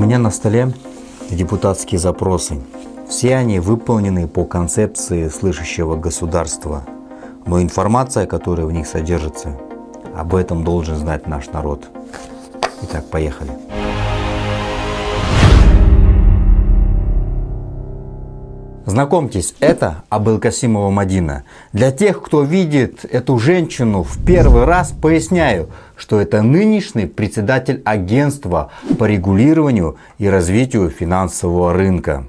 У меня на столе депутатские запросы. Все они выполнены по концепции слышащего государства. Но информация, которая в них содержится, об этом должен знать наш народ. Итак, поехали. Знакомьтесь, это Абылкасимова Мадина. Для тех, кто видит эту женщину в первый раз, поясняю, что это нынешний председатель агентства по регулированию и развитию финансового рынка.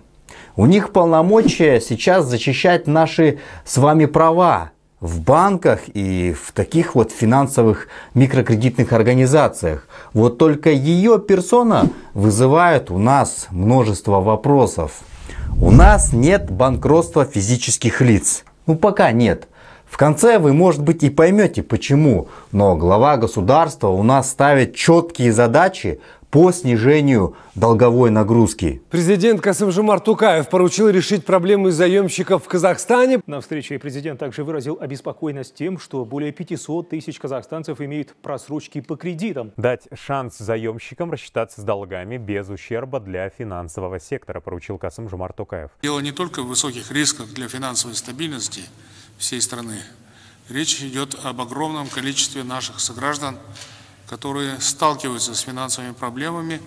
У них полномочия сейчас защищать наши с вами права, в банках и в таких вот финансовых микрокредитных организациях. Вот только ее персона вызывает у нас множество вопросов. У нас нет банкротства физических лиц. Ну пока нет. В конце вы, может быть, и поймете почему, но глава государства у нас ставит четкие задачи по снижению долговой нагрузки. Президент Касымжумар Тукаев поручил решить проблемы заемщиков в Казахстане. На встрече президент также выразил обеспокоенность тем, что более 500 тысяч казахстанцев имеют просрочки по кредитам. Дать шанс заемщикам рассчитаться с долгами без ущерба для финансового сектора, поручил Касымжумар Тукаев. Дело не только в высоких рисках для финансовой стабильности – всей страны. Речь идет об огромном количестве наших сограждан, которые сталкиваются с финансовыми проблемами,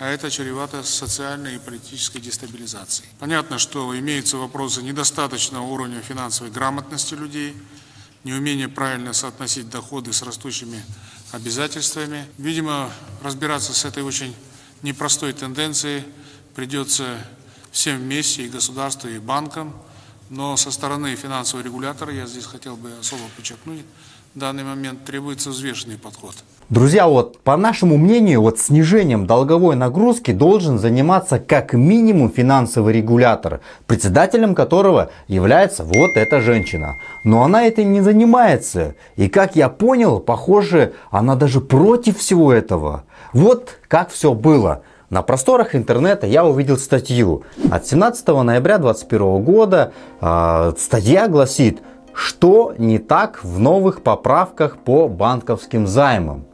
а это чревато социальной и политической дестабилизацией. Понятно, что имеются вопросы недостаточного уровня финансовой грамотности людей, неумение правильно соотносить доходы с растущими обязательствами. Видимо, разбираться с этой очень непростой тенденцией придется всем вместе, и государству, и банкам – но со стороны финансового регулятора, я здесь хотел бы особо подчеркнуть, в данный момент требуется взвешенный подход. Друзья, вот по нашему мнению, вот снижением долговой нагрузки должен заниматься как минимум финансовый регулятор, председателем которого является вот эта женщина. Но она этим не занимается. И как я понял, похоже, она даже против всего этого. Вот как все было. На просторах интернета я увидел статью от 17 ноября 2021 года. Э, статья гласит, что не так в новых поправках по банковским займам.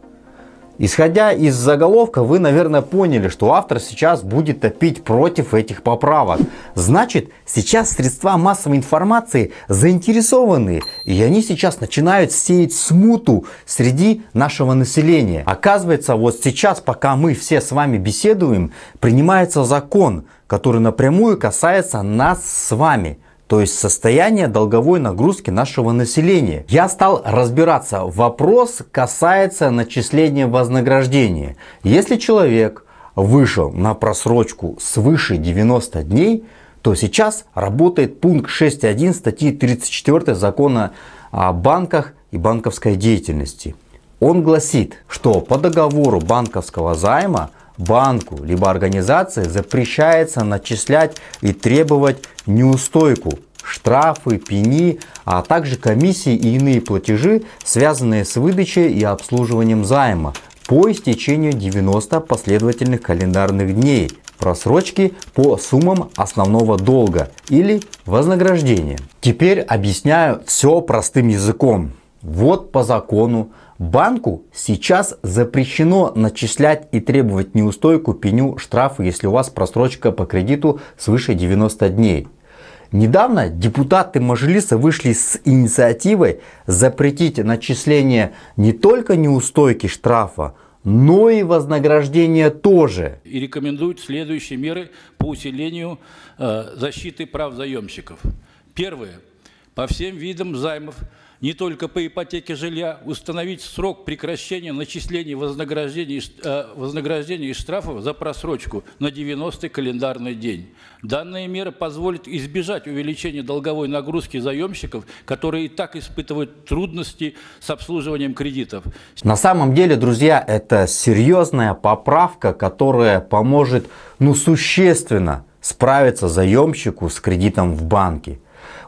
Исходя из заголовка, вы, наверное, поняли, что автор сейчас будет топить против этих поправок. Значит, сейчас средства массовой информации заинтересованы, и они сейчас начинают сеять смуту среди нашего населения. Оказывается, вот сейчас, пока мы все с вами беседуем, принимается закон, который напрямую касается нас с вами – то есть состояние долговой нагрузки нашего населения. Я стал разбираться, вопрос касается начисления вознаграждения. Если человек вышел на просрочку свыше 90 дней, то сейчас работает пункт 6.1 статьи 34 закона о банках и банковской деятельности. Он гласит, что по договору банковского займа банку либо организации запрещается начислять и требовать неустойку, штрафы, пени, а также комиссии и иные платежи, связанные с выдачей и обслуживанием займа по истечению 90 последовательных календарных дней просрочки по суммам основного долга или вознаграждения. Теперь объясняю все простым языком. Вот по закону Банку сейчас запрещено начислять и требовать неустойку, пеню, штрафы, если у вас просрочка по кредиту свыше 90 дней. Недавно депутаты Мажилиса вышли с инициативой запретить начисление не только неустойки штрафа, но и вознаграждение тоже. И рекомендуют следующие меры по усилению э, защиты прав заемщиков. Первое по всем видам займов, не только по ипотеке жилья, установить срок прекращения начисления вознаграждений, э, вознаграждений и штрафов за просрочку на 90-й календарный день. Данная мера позволит избежать увеличения долговой нагрузки заемщиков, которые и так испытывают трудности с обслуживанием кредитов. На самом деле, друзья, это серьезная поправка, которая поможет ну, существенно справиться заемщику с кредитом в банке.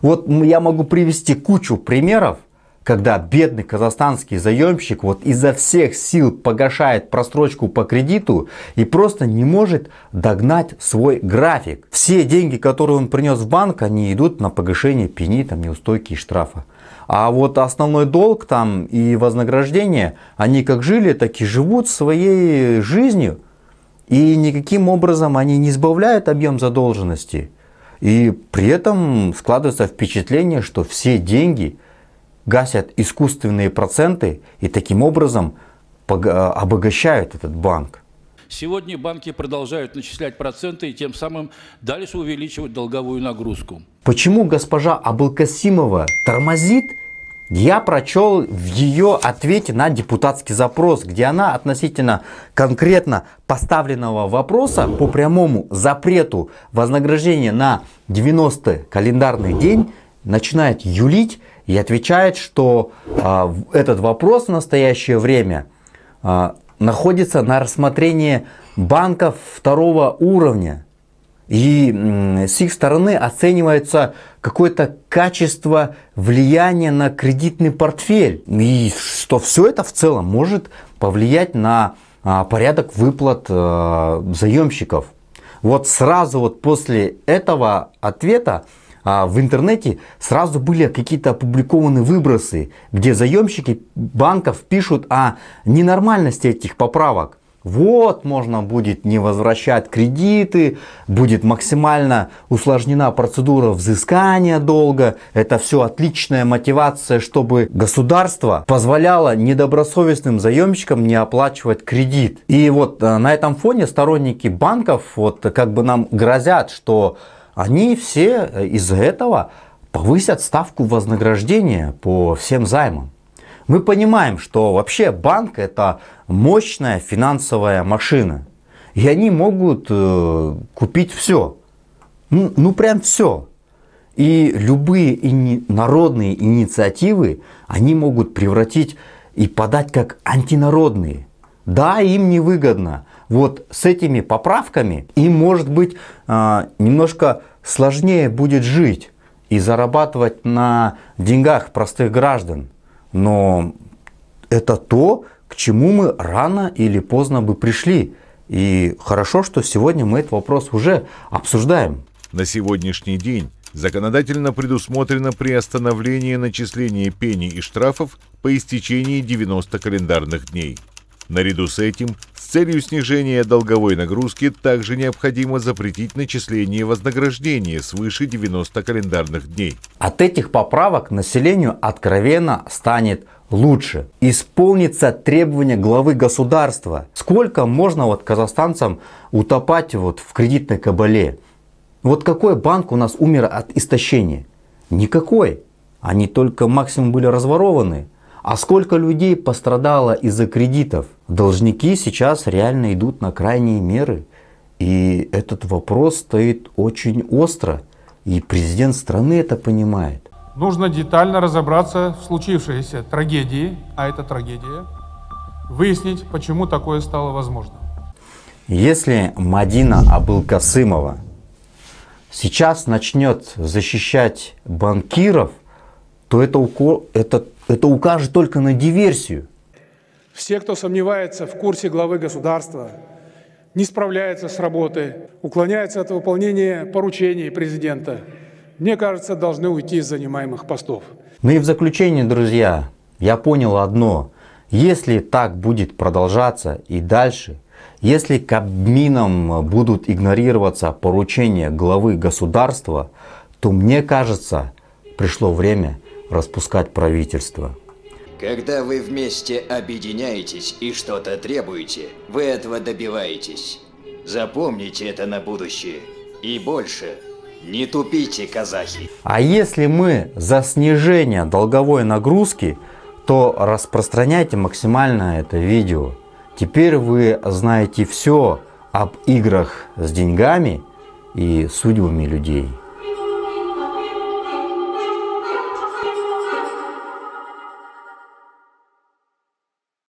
Вот я могу привести кучу примеров, когда бедный казахстанский заемщик вот изо всех сил погашает просрочку по кредиту и просто не может догнать свой график. Все деньги, которые он принес в банк, они идут на погашение пени, там, неустойки и штрафа. А вот основной долг там и вознаграждение, они как жили, так и живут своей жизнью. И никаким образом они не сбавляют объем задолженности. И при этом складывается впечатление, что все деньги гасят искусственные проценты и таким образом обогащают этот банк. Сегодня банки продолжают начислять проценты и тем самым дальше увеличивать долговую нагрузку. Почему госпожа Абылкасимова тормозит – я прочел в ее ответе на депутатский запрос, где она относительно конкретно поставленного вопроса по прямому запрету вознаграждения на 90 календарный день начинает юлить и отвечает, что а, этот вопрос в настоящее время а, находится на рассмотрении банков второго уровня. И с их стороны оценивается какое-то качество влияния на кредитный портфель. И что все это в целом может повлиять на а, порядок выплат э, заемщиков. Вот сразу вот после этого ответа а, в интернете сразу были какие-то опубликованы выбросы, где заемщики банков пишут о ненормальности этих поправок вот можно будет не возвращать кредиты, будет максимально усложнена процедура взыскания долга. Это все отличная мотивация, чтобы государство позволяло недобросовестным заемщикам не оплачивать кредит. И вот э, на этом фоне сторонники банков вот как бы нам грозят, что они все из-за этого повысят ставку вознаграждения по всем займам. Мы понимаем, что вообще банк это мощная финансовая машина. И они могут э, купить все. Ну, ну прям все. И любые ини- народные инициативы они могут превратить и подать как антинародные. Да, им невыгодно. Вот с этими поправками им, может быть, э, немножко сложнее будет жить и зарабатывать на деньгах простых граждан но это то, к чему мы рано или поздно бы пришли. И хорошо, что сегодня мы этот вопрос уже обсуждаем. На сегодняшний день законодательно предусмотрено приостановление начисления пений и штрафов по истечении 90 календарных дней. Наряду с этим, с целью снижения долговой нагрузки также необходимо запретить начисление вознаграждения свыше 90 календарных дней. От этих поправок населению откровенно станет лучше. Исполнится требование главы государства. Сколько можно вот казахстанцам утопать вот в кредитной кабале? Вот какой банк у нас умер от истощения? Никакой. Они только максимум были разворованы. А сколько людей пострадало из-за кредитов? Должники сейчас реально идут на крайние меры. И этот вопрос стоит очень остро. И президент страны это понимает. Нужно детально разобраться в случившейся трагедии, а это трагедия, выяснить, почему такое стало возможно. Если Мадина Абылкасымова сейчас начнет защищать банкиров, то это, уко... это, это укажет только на диверсию. Все, кто сомневается в курсе главы государства, не справляется с работой, уклоняется от выполнения поручений президента, мне кажется, должны уйти из занимаемых постов. Ну и в заключение, друзья, я понял одно. Если так будет продолжаться и дальше, если Кабмином будут игнорироваться поручения главы государства, то мне кажется, пришло время распускать правительство. Когда вы вместе объединяетесь и что-то требуете, вы этого добиваетесь. Запомните это на будущее. И больше не тупите, казахи. А если мы за снижение долговой нагрузки, то распространяйте максимально это видео. Теперь вы знаете все об играх с деньгами и судьбами людей.